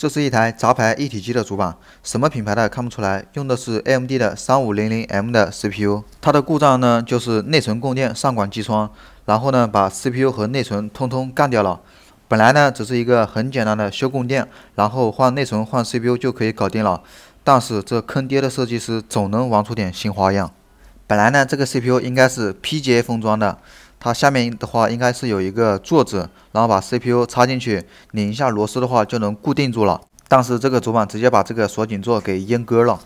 这是一台杂牌一体机的主板，什么品牌的看不出来。用的是 AMD 的三五零零 M 的 CPU，它的故障呢就是内存供电上管机窗，然后呢把 CPU 和内存通通干掉了。本来呢只是一个很简单的修供电，然后换内存换 CPU 就可以搞定了。但是这坑爹的设计师总能玩出点新花样。本来呢这个 CPU 应该是 PGA 封装的。它下面的话应该是有一个座子，然后把 CPU 插进去，拧一下螺丝的话就能固定住了。但是这个主板直接把这个锁紧座给阉割了，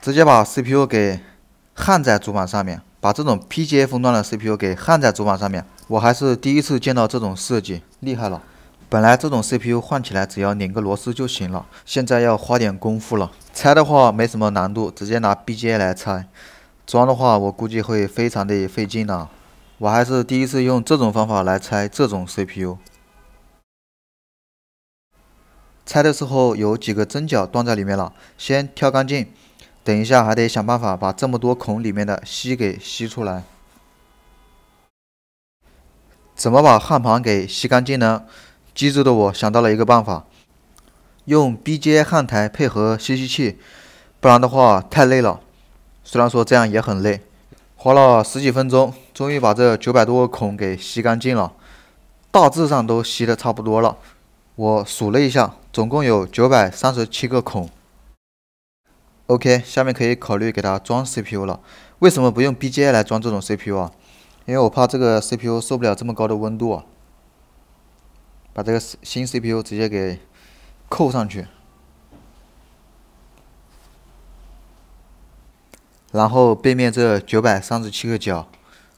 直接把 CPU 给焊在主板上面，把这种 p g a 封装的 CPU 给焊在主板上面，我还是第一次见到这种设计，厉害了！本来这种 CPU 换起来只要拧个螺丝就行了，现在要花点功夫了。拆的话没什么难度，直接拿 BGA 来拆；装的话，我估计会非常的费劲呢。我还是第一次用这种方法来拆这种 CPU。拆的时候有几个针脚断在里面了，先挑干净。等一下还得想办法把这么多孔里面的锡给吸出来。怎么把焊盘给吸干净呢？机智的我想到了一个办法，用 BJ 焊台配合吸锡器，不然的话太累了。虽然说这样也很累。花了十几分钟，终于把这九百多个孔给吸干净了，大致上都吸得差不多了。我数了一下，总共有九百三十七个孔。OK，下面可以考虑给它装 CPU 了。为什么不用 BGA 来装这种 CPU 啊？因为我怕这个 CPU 受不了这么高的温度啊。把这个新 CPU 直接给扣上去。然后背面这九百三十七个角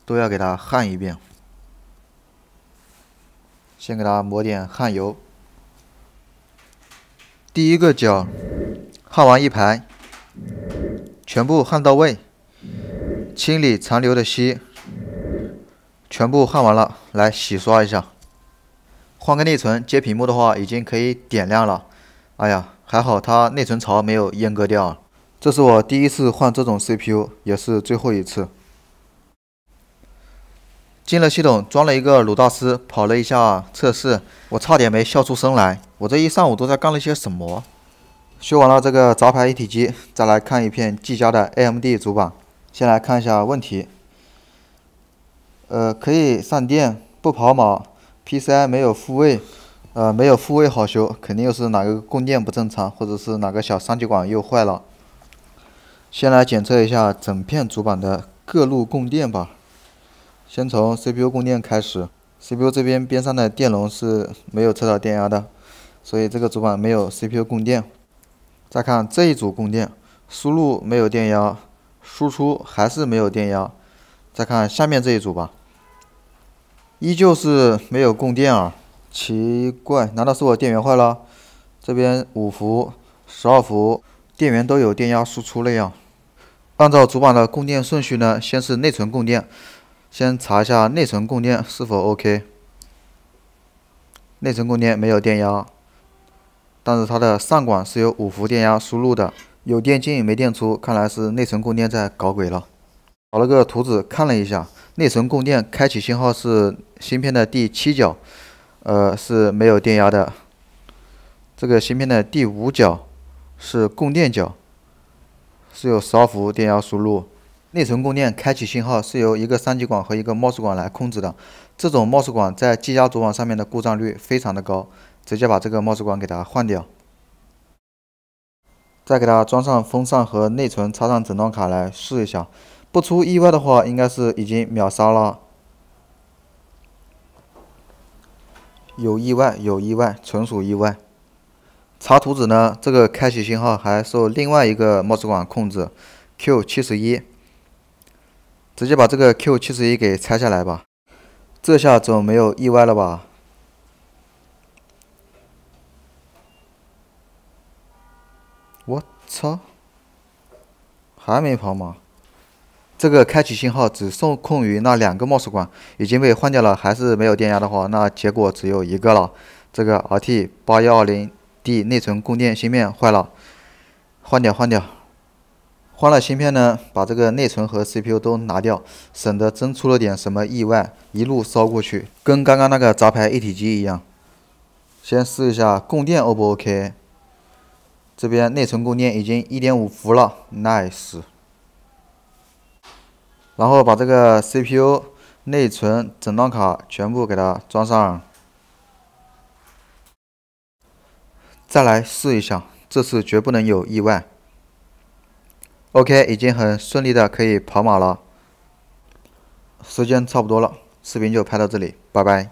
都要给它焊一遍，先给它抹点焊油，第一个角焊完一排，全部焊到位，清理残留的锡，全部焊完了，来洗刷一下，换个内存接屏幕的话已经可以点亮了，哎呀，还好它内存槽没有阉割掉。这是我第一次换这种 CPU，也是最后一次。进了系统，装了一个鲁大师，跑了一下测试，我差点没笑出声来。我这一上午都在干了些什么？修完了这个杂牌一体机，再来看一片技嘉的 AMD 主板。先来看一下问题。呃，可以上电，不跑马，PCI 没有复位，呃，没有复位好修，肯定又是哪个供电不正常，或者是哪个小三极管又坏了。先来检测一下整片主板的各路供电吧。先从 CPU 供电开始，CPU 这边边上的电容是没有测到电压的，所以这个主板没有 CPU 供电。再看这一组供电，输入没有电压，输出还是没有电压。再看下面这一组吧，依旧是没有供电啊！奇怪，难道是我电源坏了？这边五伏、十二伏电源都有电压输出了呀？按照主板的供电顺序呢，先是内存供电，先查一下内存供电是否 OK。内存供电没有电压，但是它的上管是有五伏电压输入的，有电进没电出，看来是内存供电在搞鬼了。找了个图纸看了一下，内存供电开启信号是芯片的第七脚，呃是没有电压的。这个芯片的第五脚是供电脚。是有十二伏电压输入，内存供电开启信号是由一个三极管和一个 mos 管来控制的。这种 mos 管在技压主网上面的故障率非常的高，直接把这个 mos 管给它换掉，再给它装上风扇和内存，插上诊断卡来试一下。不出意外的话，应该是已经秒杀了。有意外，有意外，纯属意外。查图纸呢，这个开启信号还受另外一个 mos 管控制，Q 七十一，直接把这个 Q 七十一给拆下来吧，这下总没有意外了吧？我操，还没跑吗？这个开启信号只受控于那两个 mos 管，已经被换掉了，还是没有电压的话，那结果只有一个了，这个 RT 八幺二零。D 内存供电芯片坏了，换掉换掉，换了芯片呢，把这个内存和 CPU 都拿掉，省得真出了点什么意外，一路烧过去，跟刚刚那个杂牌一体机一样。先试一下供电 O 不 OK？这边内存供电已经1.5伏了，Nice。然后把这个 CPU、内存、整张卡全部给它装上。再来试一下，这次绝不能有意外。OK，已经很顺利的可以跑马了，时间差不多了，视频就拍到这里，拜拜。